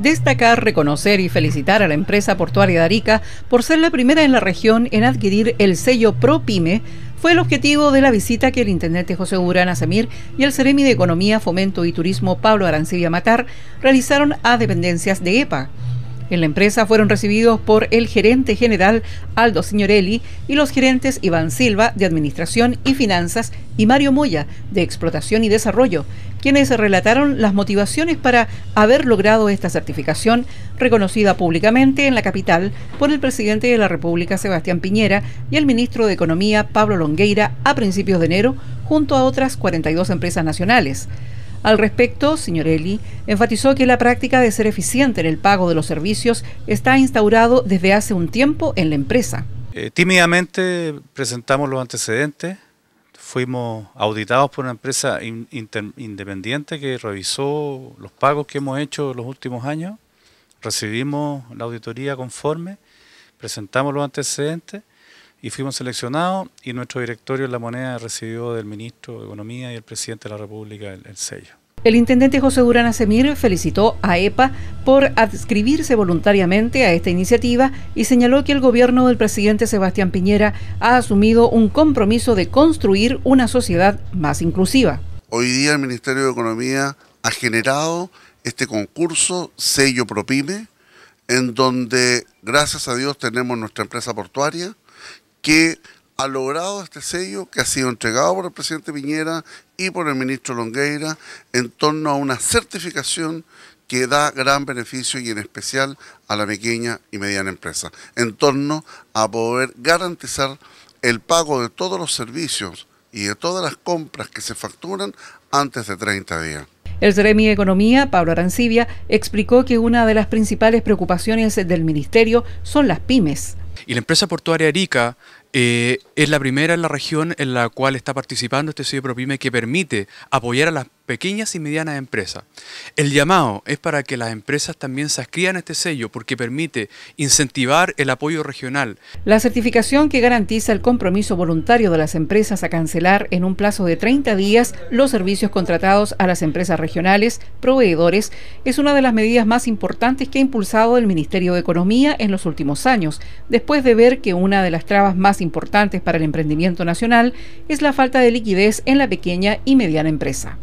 destacar, reconocer y felicitar a la empresa portuaria de Arica por ser la primera en la región en adquirir el sello ProPyme fue el objetivo de la visita que el intendente José Urán Samir y el Ceremi de Economía, Fomento y Turismo Pablo Arancibia Matar realizaron a dependencias de EPA en la empresa fueron recibidos por el gerente general Aldo Signorelli y los gerentes Iván Silva de Administración y Finanzas y Mario Moya de Explotación y Desarrollo, quienes relataron las motivaciones para haber logrado esta certificación reconocida públicamente en la capital por el presidente de la República Sebastián Piñera y el ministro de Economía Pablo Longueira a principios de enero junto a otras 42 empresas nacionales. Al respecto, Signorelli enfatizó que la práctica de ser eficiente en el pago de los servicios está instaurado desde hace un tiempo en la empresa. Eh, tímidamente presentamos los antecedentes, fuimos auditados por una empresa independiente que revisó los pagos que hemos hecho los últimos años, recibimos la auditoría conforme, presentamos los antecedentes y fuimos seleccionados y nuestro directorio en La Moneda recibió del ministro de Economía y el presidente de la República el, sello. El intendente José Durán Asemir felicitó a EPA por adscribirse voluntariamente a esta iniciativa y señaló que el gobierno del presidente Sebastián Piñera ha asumido un compromiso de construir una sociedad más inclusiva. Hoy día el Ministerio de Economía ha generado este concurso sello Propime en donde gracias a Dios tenemos nuestra empresa portuaria, que ha logrado este sello que ha sido entregado por el presidente Piñera y por el ministro Longueira en torno a una certificación que da gran beneficio y en especial a la pequeña y mediana empresa, en torno a poder garantizar el pago de todos los servicios y de todas las compras que se facturan antes de 30 días. El Ceremi de Economía, Pablo Arancibia, explicó que una de las principales preocupaciones del ministerio son las pymes. Y la empresa portuaria Arica eh, es la primera en la región en la cual está participando este sello ProPyme que permite apoyar a las pequeñas y medianas empresas. El llamado es para que las empresas también se adscriban a este sello porque permite incentivar el apoyo regional. La certificación que garantiza el compromiso voluntario de las empresas a cancelar en un plazo de 30 días los servicios contratados a las empresas regionales, proveedores, es una de las medidas más importantes que ha impulsado el Ministerio de Economía en los últimos años, después de ver que una de las trabas más importantes para el emprendimiento nacional es la falta de liquidez en la pequeña y mediana empresa.